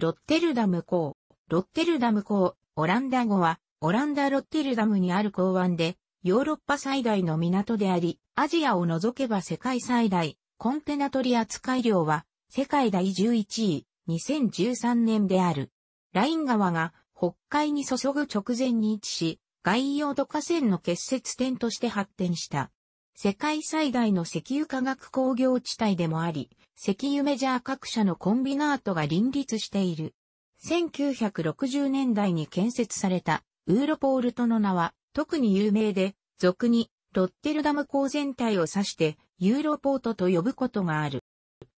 ロッテルダム港。ロッテルダム港、オランダ語は、オランダ・ロッテルダムにある港湾で、ヨーロッパ最大の港であり、アジアを除けば世界最大、コンテナ取扱い量は、世界第11位、2013年である。ライン川が北海に注ぐ直前に位置し、外洋と河川の結節点として発展した。世界最大の石油化学工業地帯でもあり、石油メジャー各社のコンビナートが林立している。1960年代に建設されたウーロポールトの名は特に有名で、俗にロッテルダム港全体を指してユーロポートと呼ぶことがある。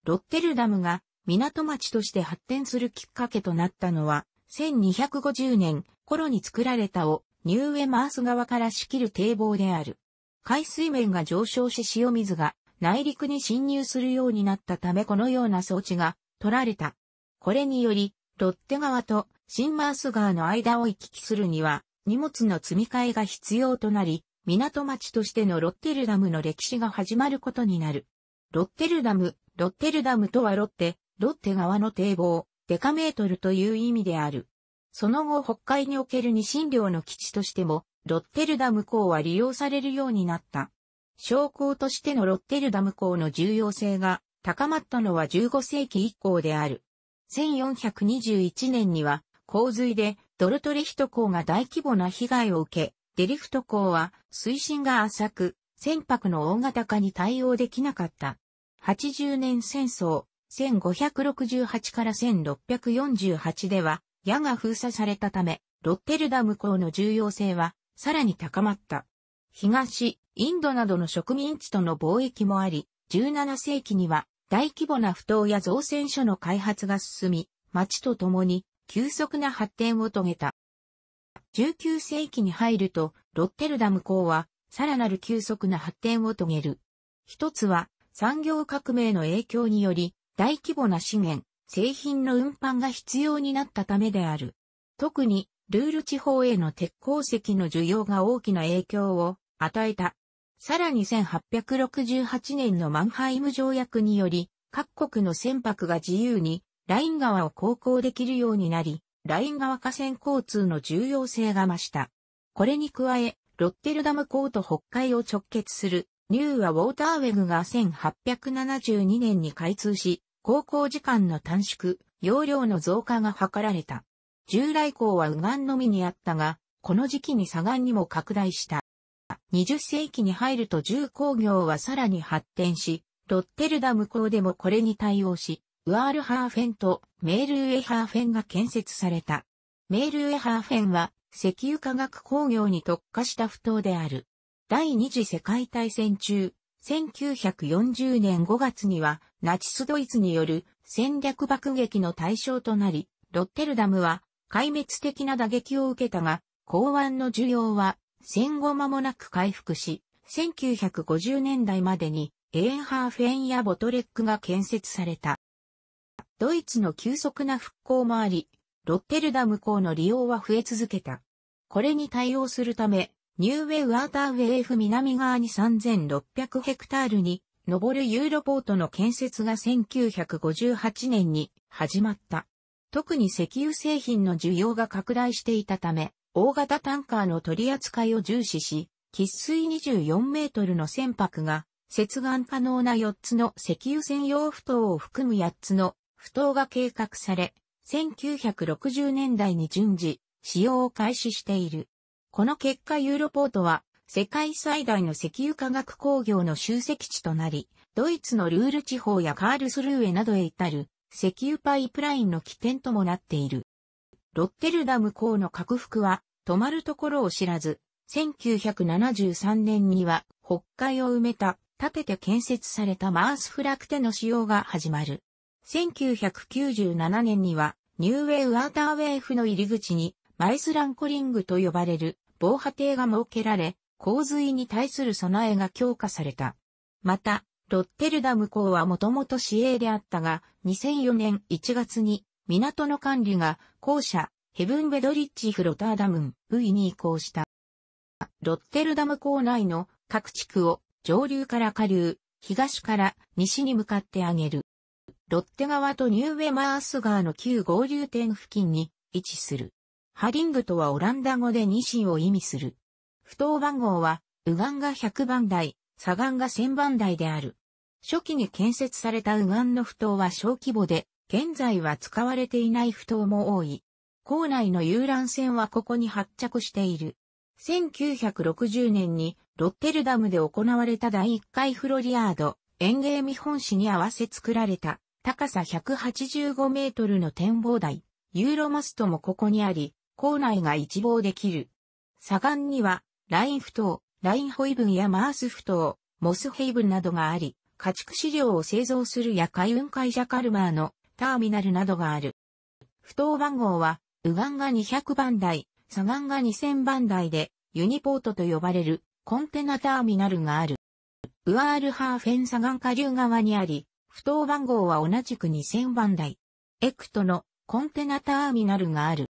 ロッテルダムが港町として発展するきっかけとなったのは、1250年頃に作られたをニューウェマース側から仕切る堤防である。海水面が上昇し塩水が内陸に侵入するようになったためこのような装置が取られた。これにより、ロッテ川とシンマース川の間を行き来するには、荷物の積み替えが必要となり、港町としてのロッテルダムの歴史が始まることになる。ロッテルダム、ロッテルダムとはロッテ、ロッテ川の堤防、デカメートルという意味である。その後北海における日清領の基地としてもロッテルダム港は利用されるようになった。商港としてのロッテルダム港の重要性が高まったのは15世紀以降である。1421年には洪水でドルトレヒト港が大規模な被害を受け、デリフト港は水深が浅く、船舶の大型化に対応できなかった。80年戦争、1568から1648では、矢が封鎖されたため、ロッテルダム港の重要性はさらに高まった。東、インドなどの植民地との貿易もあり、17世紀には大規模な不当や造船所の開発が進み、町とともに急速な発展を遂げた。19世紀に入ると、ロッテルダム港は、さらなる急速な発展を遂げる。一つは、産業革命の影響により、大規模な資源、製品の運搬が必要になったためである。特に、ルール地方への鉄鉱石の需要が大きな影響を与えた。さらに1868年のマンハイム条約により、各国の船舶が自由にライン川を航行できるようになり、ライン川河川交通の重要性が増した。これに加え、ロッテルダム港と北海を直結するニューアウォーターウェグが1872年に開通し、航行時間の短縮、容量の増加が図られた。従来港は右岸のみにあったが、この時期に左岸にも拡大した。20世紀に入ると重工業はさらに発展し、ロッテルダム港でもこれに対応し、ウアールハーフェンとメールウェハーフェンが建設された。メールウェハーフェンは石油化学工業に特化した不当である。第二次世界大戦中、1940年5月にはナチスドイツによる戦略爆撃の対象となり、ロッテルダムは壊滅的な打撃を受けたが、港湾の需要は戦後間もなく回復し、1950年代までにエーンハーフェンやボトレックが建設された。ドイツの急速な復興もあり、ロッテルダム港の利用は増え続けた。これに対応するため、ニューウェウアーターウェイフ南側に3600ヘクタールに上るユーロポートの建設が1958年に始まった。特に石油製品の需要が拡大していたため、大型タンカーの取り扱いを重視し、喫水24メートルの船舶が、接岸可能な4つの石油専用不頭を含む8つの不頭が計画され、1960年代に順次、使用を開始している。この結果ユーロポートは、世界最大の石油化学工業の集積地となり、ドイツのルール地方やカールスルーエなどへ至る石油パイプラインの起点ともなっている。ロッテルダム港の拡幅は止まるところを知らず、1973年には北海を埋めた、建てて建設されたマースフラクテの使用が始まる。1997年にはニューウェイウアーターウェイフの入り口にマイスランコリングと呼ばれる防波堤が設けられ、洪水に対する備えが強化された。また、ロッテルダム港はもともと市営であったが、2004年1月に港の管理が校舎、ヘブンベドリッチフロターダムン、ウイに移行した。ロッテルダム港内の各地区を上流から下流、東から西に向かって上げる。ロッテ川とニューウェマース川の旧合流点付近に位置する。ハリングとはオランダ語でニシンを意味する。不当番号は、右岸が100番台、左岸が1000番台である。初期に建設された右岸の埠頭は小規模で、現在は使われていない埠頭も多い。校内の遊覧船はここに発着している。1960年にロッテルダムで行われた第1回フロリアード園芸見本市に合わせ作られた高さ185メートルの展望台、ユーロマストもここにあり、校内が一望できる。左岸には、ライン埠頭、ラインホイブンやマース埠頭、モスヘイブンなどがあり、家畜飼料を製造する夜海運会社カルマーのターミナルなどがある。不当番号は、ウガンが200番台、サガンが2000番台で、ユニポートと呼ばれるコンテナターミナルがある。ウアールハーフェンサガン下流側にあり、不当番号は同じく2000番台。エクトのコンテナターミナルがある。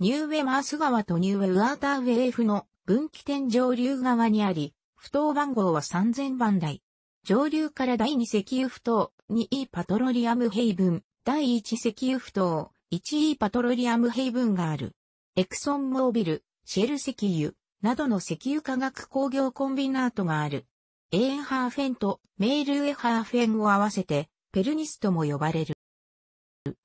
ニューウェマース川とニューウェアーターウェーフの分岐点上流側にあり、不当番号は3000番台。上流から第2石油不等、2E パトロリアムヘイブン、第1石油不等、1E パトロリアムヘイブンがある。エクソンモービル、シェル石油、などの石油化学工業コンビナートがある。エーンハーフェンとメールエハーフェンを合わせて、ペルニスとも呼ばれる。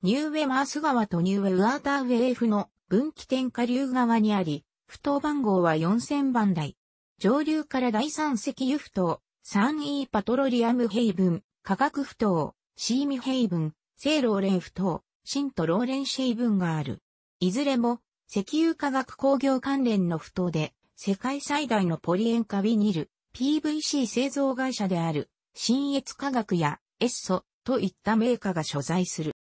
ニューウェマース川とニューウェウアーターウェーフの分岐点下流側にあり、不等番号は4000番台。上流から第3石油不等、サンイーパトロリアムヘイブン、化学不当、シーミヘイブン、聖ローレン不当、ンとローレンシェイブンがある。いずれも、石油化学工業関連の不当で、世界最大のポリ塩化ビニル、PVC 製造会社である、新越化学や、エッソ、といったメーカーが所在する。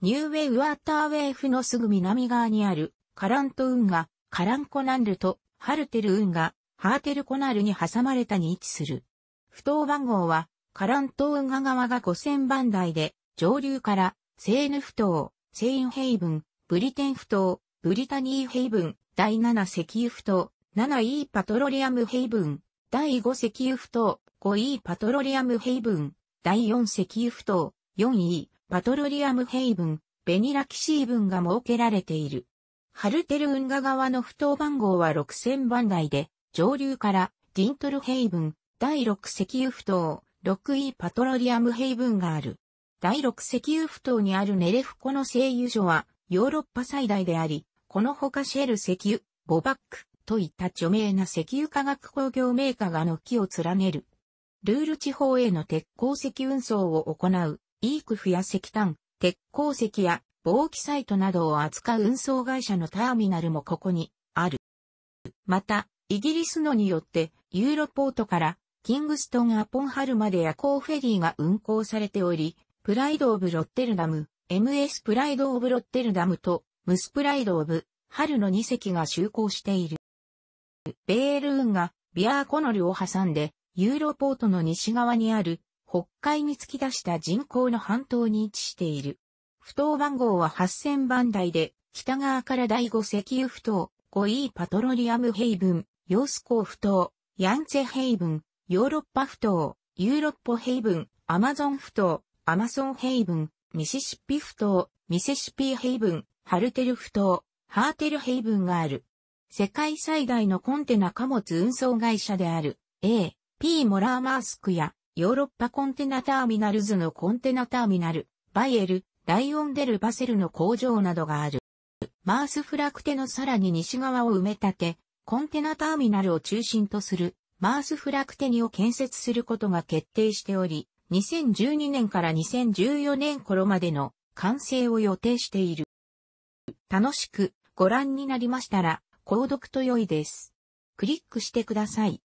ニューウェイワーターウェイフのすぐ南側にある、カラント運河、カランコナンルと、ハルテル運河、カーテルコナルに挟まれたに位置する。不当番号は、カラント運河側が5000番台で、上流から、セーヌ不当、セインヘイブン、ブリテン不当、ブリタニーヘイブン、第7石油不当、7E パトロリアムヘイブン、第5石油不当、5E パトロリアムヘイブン、第4石油不当、4E パトロリアムヘイブン、ベニラキシーブンが設けられている。ハルテル運河側の不当番号は6000番台で、上流からディントルヘイブン、第6石油不頭、6E パトロリアムヘイブンがある。第6石油不頭にあるネレフコの製油所はヨーロッパ最大であり、この他シェル石油、ボバックといった著名な石油化学工業メーカーが軒を連ねる。ルール地方への鉄鉱石運送を行う、イークフや石炭、鉄鉱石や防気サイトなどを扱う運送会社のターミナルもここにある。また、イギリスのによって、ユーロポートから、キングストン・アポンハルまで夜行フェリーが運行されており、プライド・オブ・ロッテルダム、MS プライド・オブ・ロッテルダムと、ムスプライド・オブ、ハルの2隻が就航している。ベールーンがビアーコノルを挟んで、ユーロポートの西側にある、北海に突き出した人口の半島に位置している。不当番号は8000番台で、北側から第5石油不当、5E パトロリアムヘイブン、ヨースコーフ島、ヤンツェヘイブン、ヨーロッパフ島、ユーロッポヘイブン、アマゾンフ島、アマソンヘイブン、ミシシッピフ島、ミシシッピヘイブン、ハルテルフ島、ハーテルヘイブンがある。世界最大のコンテナ貨物運送会社である A、P モラーマースクやヨーロッパコンテナターミナルズのコンテナターミナル、バイエル、ライオンデル・バセルの工場などがある。マースフラクテのさらに西側を埋め立て、コンテナターミナルを中心とするマースフラクテニを建設することが決定しており、2012年から2014年頃までの完成を予定している。楽しくご覧になりましたら、購読と良いです。クリックしてください。